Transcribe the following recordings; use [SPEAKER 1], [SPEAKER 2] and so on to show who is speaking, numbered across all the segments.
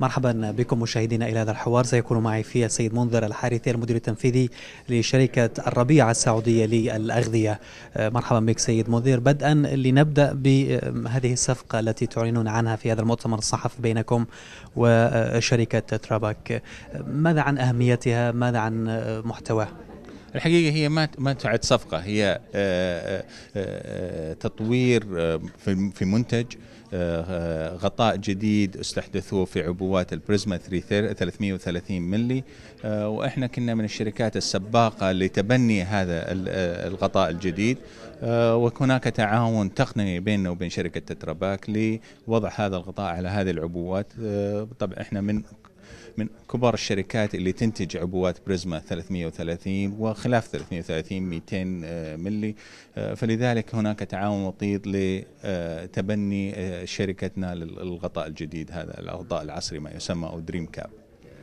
[SPEAKER 1] مرحبا بكم مشاهدينا إلى هذا الحوار سيكون معي في السيد منذر الحارثي المدير التنفيذي لشركة الربيع السعودية للأغذية آه، مرحبا بك سيد منذر بدءا لنبدأ بهذه الصفقة التي تعلنون عنها في هذا المؤتمر الصحفي بينكم وشركة تراباك آه، ماذا عن أهميتها ماذا عن آه، محتواها
[SPEAKER 2] الحقيقه هي ما ما تعد صفقه هي آه، آه، آه، تطوير في منتج غطاء جديد استحدثوه في عبوات البريزما 330 ملي واحنا كنا من الشركات السباقه لتبني هذا الغطاء الجديد وهناك تعاون تقني بيننا وبين شركه تتراباك لوضع هذا الغطاء على هذه العبوات طبعا احنا من من كبار الشركات اللي تنتج عبوات بريزما 330 وخلاف 330 200 ملي فلذلك هناك تعاون وطيد لتبني آه، شركتنا للغطاء الجديد هذا الغطاء العصري ما يسمى او دريم كاب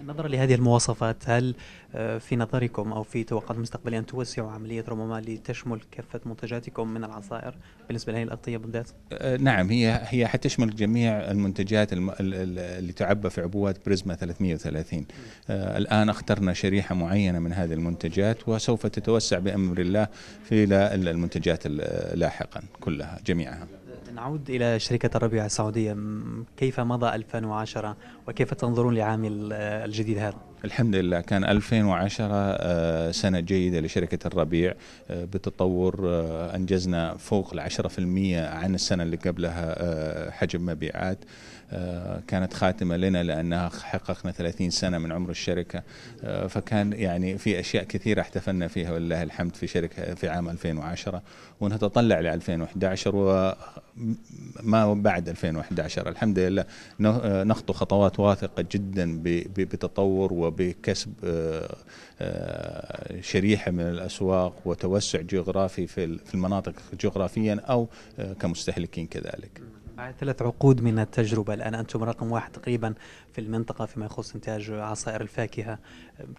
[SPEAKER 1] نظرا لهذه المواصفات هل آه، في نظركم او في توقعات مستقبليه ان توسعوا عمليه ربما لتشمل كافه منتجاتكم من العصائر بالنسبه لهذه الاغطيه بالذات؟
[SPEAKER 2] آه، نعم هي هي حتشمل جميع المنتجات اللي تعبى في عبوات بريزما 330 آه، الان اخترنا شريحه معينه من هذه المنتجات وسوف تتوسع بامر الله الى المنتجات لاحقا كلها جميعها.
[SPEAKER 1] نعود إلى شركة الربيع السعودية كيف مضى 2010 وكيف تنظرون لعام
[SPEAKER 2] آه، الجديد هذا؟ الحمد لله كان 2010 آه، سنة جيدة لشركة الربيع آه، بتطور آه، أنجزنا فوق العشرة في المية عن السنة اللي قبلها حجم مبيعات كانت خاتمة لنا لأنها حققنا 30 سنة من عمر الشركة فكان يعني في أشياء كثيرة احتفلنا فيها ولله الحمد في شركة في عام 2010 ونتطلع ل 2011 وما بعد 2011 الحمد لله نخطو خطوات واثقة جدا بتطور و وبكسب آه، آه، شريحة من الأسواق وتوسع جغرافي في المناطق جغرافيا أو آه، كمستهلكين كذلك
[SPEAKER 1] بعد ثلاث عقود من التجربة الآن أنتم رقم واحد تقريبا في المنطقة فيما يخص إنتاج عصائر الفاكهة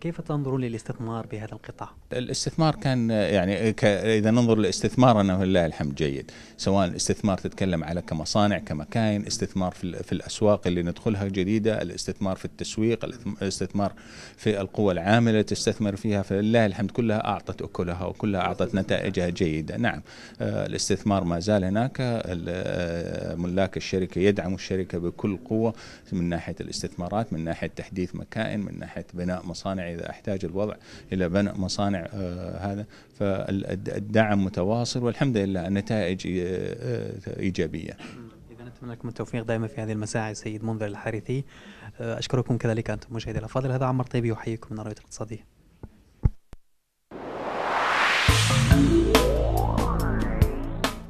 [SPEAKER 1] كيف تنظرون للاستثمار بهذا القطاع؟
[SPEAKER 2] الاستثمار كان يعني ك... إذا ننظر للاستثمار أنا لله الحمد جيد سواء الاستثمار تتكلم على كمصانع كمكاين استثمار في, في الأسواق اللي ندخلها جديدة الاستثمار في التسويق الاستثمار في القوى العاملة تستثمر فيها فلله الحمد كلها أعطت أكلها وكلها أعطت نتائجها جيدة نعم آه، الاستثمار ما زال هناك آه، ملاك الشركة يدعم الشركة بكل قوة من ناحية الاستثمار استثمارات من ناحيه تحديث مكائن من ناحيه بناء مصانع اذا احتاج الوضع الى بناء مصانع آه، هذا فالدعم متواصل والحمد لله النتائج آه، آه، ايجابيه
[SPEAKER 1] نتمنى لكم التوفيق دائما في هذه المساعي سيد منذر الحارثي أشكركم كذلك أنتم مشاهدينا الأفاضل هذا عمر طيبي يحييكم من الرؤية الاقتصادية